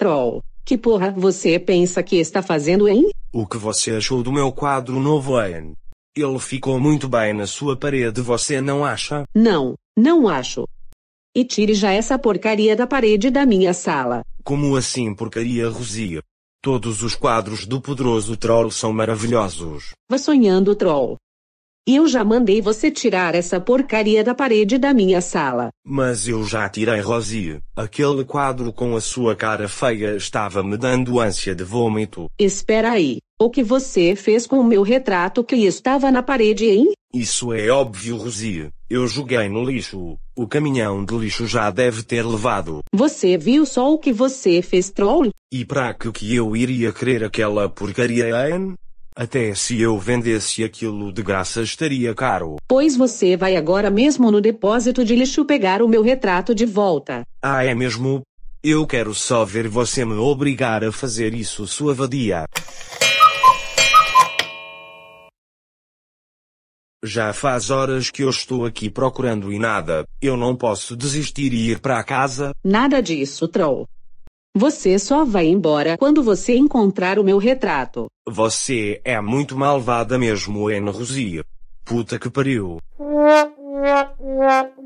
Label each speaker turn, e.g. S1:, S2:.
S1: Troll, que porra você pensa que está fazendo, hein?
S2: O que você achou do meu quadro novo, hein? Ele ficou muito bem na sua parede, você não acha?
S1: Não, não acho. E tire já essa porcaria da parede da minha sala.
S2: Como assim porcaria, Rosia? Todos os quadros do poderoso Troll são maravilhosos.
S1: Vá sonhando, Troll. Eu já mandei você tirar essa porcaria da parede da minha sala.
S2: Mas eu já tirei, Rosie. Aquele quadro com a sua cara feia estava me dando ânsia de vômito.
S1: Espera aí. O que você fez com o meu retrato que estava na parede, hein?
S2: Isso é óbvio, Rosie. Eu joguei no lixo. O caminhão de lixo já deve ter levado.
S1: Você viu só o que você fez, troll?
S2: E para que que eu iria querer aquela porcaria, hein? Até se eu vendesse aquilo de graça estaria caro.
S1: Pois você vai agora mesmo no depósito de lixo pegar o meu retrato de volta.
S2: Ah, é mesmo? Eu quero só ver você me obrigar a fazer isso, sua vadia. Já faz horas que eu estou aqui procurando e nada. Eu não posso desistir e ir para casa.
S1: Nada disso, troll. Você só vai embora quando você encontrar o meu retrato.
S2: Você é muito malvada mesmo, Anne Rosie. Puta que pariu.